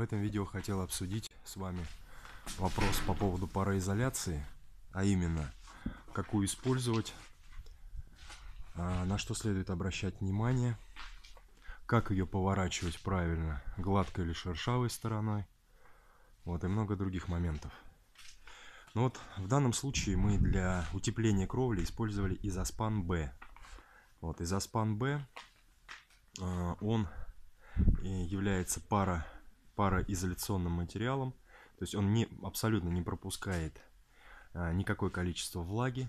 В этом видео хотел обсудить с вами вопрос по поводу пароизоляции, а именно, какую использовать, а, на что следует обращать внимание, как ее поворачивать правильно, гладкой или шершавой стороной, вот и много других моментов. Ну вот, в данном случае мы для утепления кровли использовали изоспан Б. Вот, изоспан Б, а, он э, является пара пароизоляционным материалом. То есть он не, абсолютно не пропускает а, никакое количество влаги.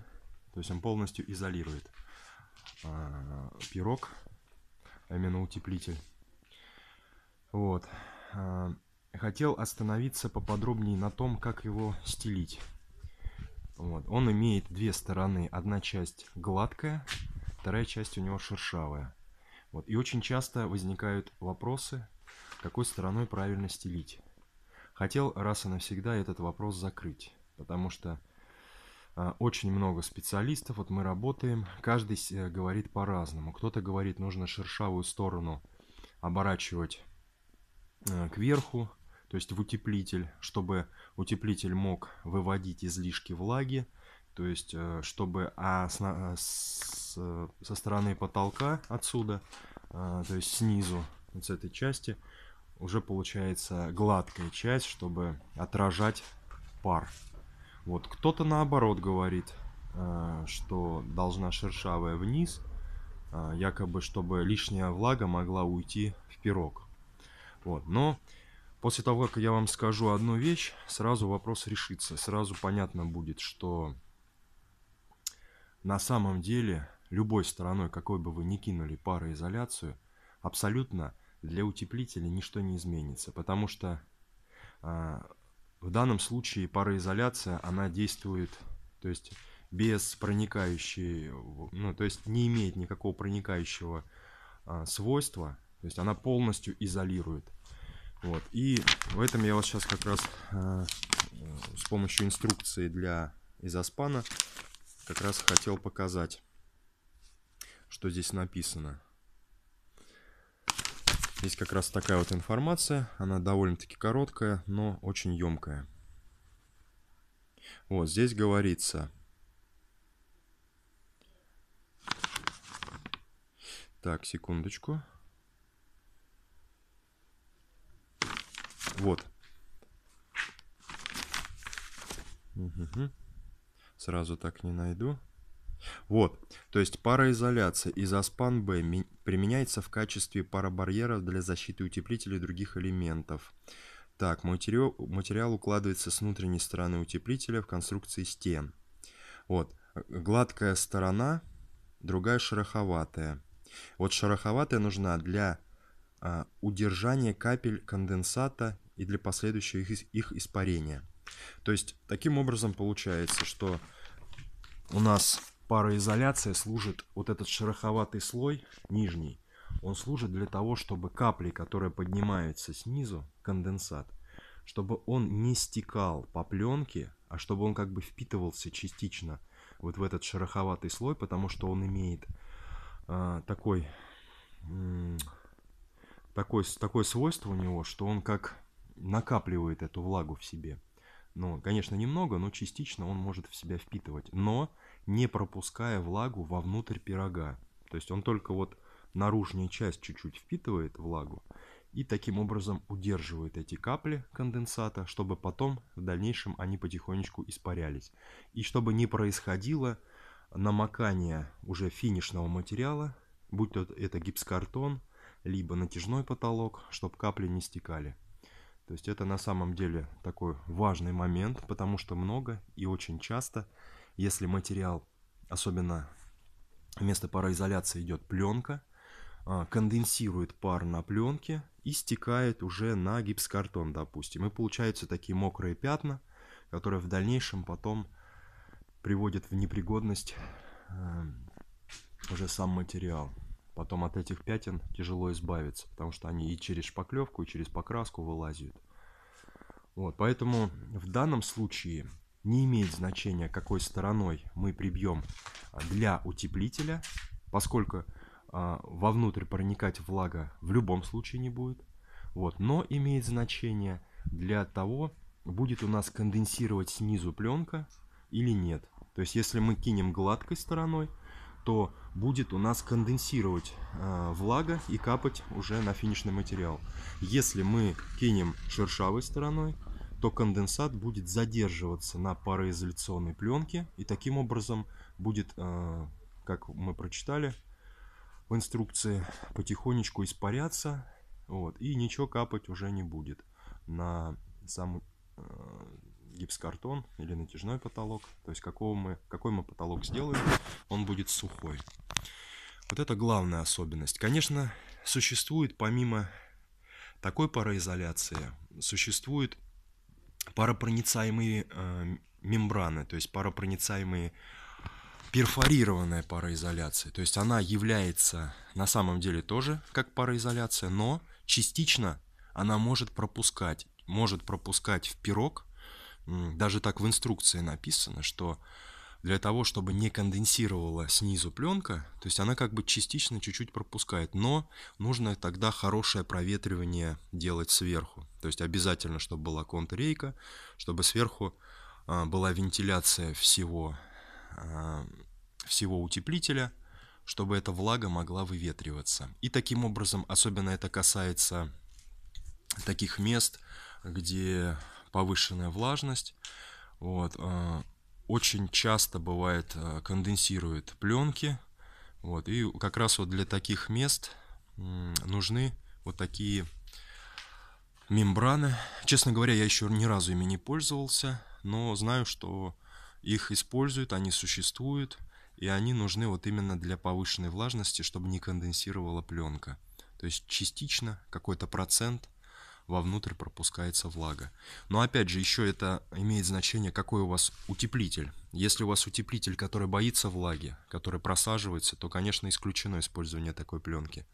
То есть он полностью изолирует а, пирог, а именно утеплитель. Вот. А, хотел остановиться поподробнее на том, как его стелить. Вот. Он имеет две стороны. Одна часть гладкая, вторая часть у него шершавая. Вот. И очень часто возникают вопросы какой стороной правильно стелить. Хотел раз и навсегда этот вопрос закрыть, потому что а, очень много специалистов, вот мы работаем, каждый э, говорит по-разному. Кто-то говорит, нужно шершавую сторону оборачивать э, кверху, то есть в утеплитель, чтобы утеплитель мог выводить излишки влаги, то есть э, чтобы а с, с, со стороны потолка отсюда, то есть снизу, вот с этой части уже получается гладкая часть, чтобы отражать пар. Вот кто-то наоборот говорит, э, что должна шершавая вниз, э, якобы чтобы лишняя влага могла уйти в пирог. Вот, но после того, как я вам скажу одну вещь, сразу вопрос решится, сразу понятно будет, что на самом деле любой стороной, какой бы вы ни кинули пароизоляцию, абсолютно для утеплителя ничто не изменится, потому что а, в данном случае пароизоляция, она действует, то есть без проникающей, ну, то есть не имеет никакого проникающего а, свойства, то есть она полностью изолирует. Вот. И в этом я вас сейчас как раз а, с помощью инструкции для изоспана как раз хотел показать, что здесь написано. Есть как раз такая вот информация. Она довольно-таки короткая, но очень емкая. Вот здесь говорится. Так, секундочку. Вот. Угу. Сразу так не найду. Вот, то есть пароизоляция из аспан Б применяется в качестве парабарьеров для защиты утеплителей и других элементов. Так, материал, материал укладывается с внутренней стороны утеплителя в конструкции стен. Вот, гладкая сторона, другая шероховатая. Вот шероховатая нужна для а, удержания капель конденсата и для последующего их, их испарения. То есть, таким образом получается, что у нас пароизоляция служит, вот этот шероховатый слой, нижний, он служит для того, чтобы капли, которые поднимаются снизу, конденсат, чтобы он не стекал по пленке, а чтобы он как бы впитывался частично вот в этот шероховатый слой, потому что он имеет э, такой, э, такой, такое свойство у него, что он как накапливает эту влагу в себе. Ну, конечно, немного, но частично он может в себя впитывать. Но не пропуская влагу вовнутрь пирога. То есть он только вот наружная часть чуть-чуть впитывает влагу и таким образом удерживает эти капли конденсата, чтобы потом в дальнейшем они потихонечку испарялись. И чтобы не происходило намокание уже финишного материала, будь то это гипсокартон либо натяжной потолок, чтобы капли не стекали. То есть это на самом деле такой важный момент, потому что много и очень часто если материал, особенно вместо пароизоляции идет пленка, а, конденсирует пар на пленке и стекает уже на гипсокартон, допустим. И получаются такие мокрые пятна, которые в дальнейшем потом приводят в непригодность э, уже сам материал. Потом от этих пятен тяжело избавиться, потому что они и через шпаклевку, и через покраску вылазят. Вот, поэтому в данном случае не имеет значения, какой стороной мы прибьем а, для утеплителя, поскольку а, вовнутрь проникать влага в любом случае не будет. Вот, но имеет значение для того, будет у нас конденсировать снизу пленка или нет. То есть, если мы кинем гладкой стороной, то будет у нас конденсировать э, влага и капать уже на финишный материал. Если мы кинем шершавой стороной, то конденсат будет задерживаться на пароизоляционной пленке и таким образом будет, э, как мы прочитали в инструкции, потихонечку испаряться вот, и ничего капать уже не будет на сам э, гипсокартон или натяжной потолок. То есть какого мы, какой мы потолок сделаем, он будет сухой. Вот это главная особенность. Конечно, существует помимо такой пароизоляции, существует паропроницаемые э, мембраны, то есть паропроницаемые перфорированная пароизоляция. То есть она является на самом деле тоже как пароизоляция, но частично она может пропускать, может пропускать в пирог, даже так в инструкции написано, что для того, чтобы не конденсировала снизу пленка, то есть она как бы частично чуть-чуть пропускает, но нужно тогда хорошее проветривание делать сверху. То есть обязательно, чтобы была контррейка, чтобы сверху а, была вентиляция всего, а, всего утеплителя, чтобы эта влага могла выветриваться. И таким образом, особенно это касается таких мест, где повышенная влажность, вот, а, очень часто бывает э, конденсирует пленки. Вот, и как раз вот для таких мест нужны вот такие мембраны. Честно говоря, я еще ни разу ими не пользовался, но знаю, что их используют, они существуют, и они нужны вот именно для повышенной влажности, чтобы не конденсировала пленка. То есть частично какой-то процент вовнутрь пропускается влага. Но опять же, еще это имеет значение, какой у вас утеплитель. Если у вас утеплитель, который боится влаги, который просаживается, то, конечно, исключено использование такой пленки.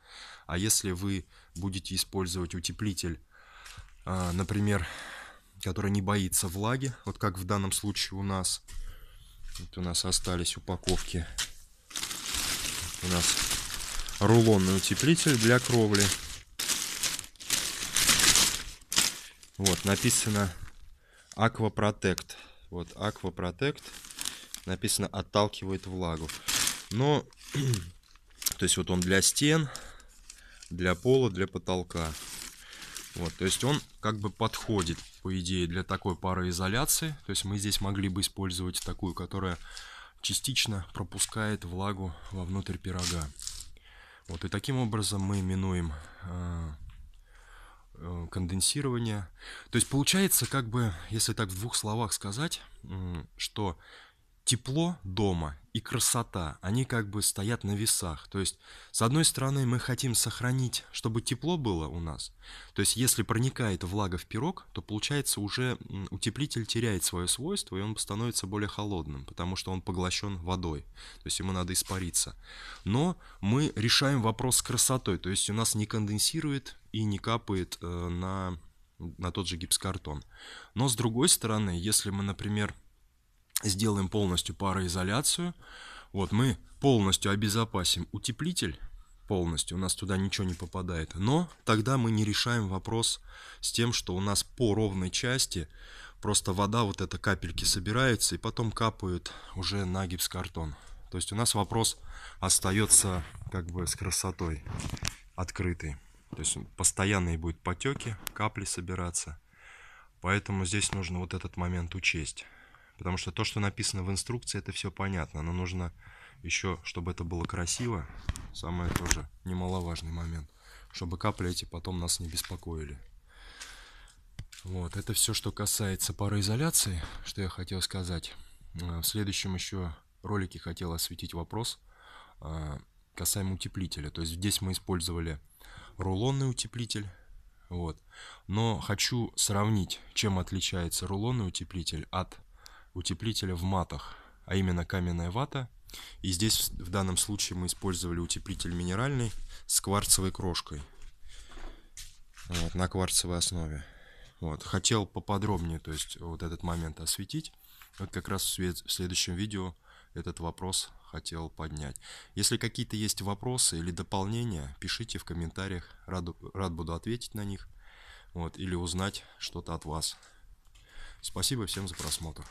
А если вы будете использовать утеплитель, а, например, который не боится влаги, вот как в данном случае у нас, вот у нас остались упаковки, у нас рулонный утеплитель для кровли, Вот, написано Аквапротект. Вот, Аквапротект. Написано отталкивает влагу. Но, то есть вот он для стен, для пола, для потолка. Вот, то есть он как бы подходит, по идее, для такой пароизоляции. То есть мы здесь могли бы использовать такую, которая частично пропускает влагу вовнутрь пирога. Вот, и таким образом мы минуем э, а, Э, конденсирования, То есть получается, как бы, если так в двух словах сказать, что тепло дома и красота, они как бы стоят на весах. То есть, с одной стороны, мы хотим сохранить, чтобы тепло было у нас. То есть, если проникает влага в пирог, то получается уже утеплитель теряет свое свойство, и он становится более холодным, потому что он поглощен водой. То есть, ему надо испариться. Но мы решаем вопрос с красотой. То есть, у нас не конденсирует и не капает э, на, на тот же гипсокартон. Но с другой стороны, если мы, например, сделаем полностью пароизоляцию, вот мы полностью обезопасим утеплитель, полностью, у нас туда ничего не попадает. Но тогда мы не решаем вопрос с тем, что у нас по ровной части просто вода, вот это капельки собирается и потом капают уже на гипсокартон. То есть у нас вопрос остается как бы с красотой открытый. То есть постоянные будут потеки, капли собираться. Поэтому здесь нужно вот этот момент учесть. Потому что то, что написано в инструкции, это все понятно. Но нужно еще, чтобы это было красиво. Самое тоже немаловажный момент. Чтобы капли эти потом нас не беспокоили. Вот, это все, что касается пароизоляции, что я хотел сказать. А, в следующем еще ролике хотел осветить вопрос а, касаемо утеплителя. То есть здесь мы использовали рулонный утеплитель. Вот. Но хочу сравнить, чем отличается рулонный утеплитель от утеплителя в матах, а именно каменная вата. И здесь в данном случае мы использовали утеплитель минеральный с кварцевой крошкой вот, на кварцевой основе. Вот. Хотел поподробнее, то есть вот этот момент осветить. Вот как раз в следующем видео этот вопрос хотел поднять. Если какие-то есть вопросы или дополнения, пишите в комментариях, рад, рад буду ответить на них вот, или узнать что-то от вас. Спасибо всем за просмотр.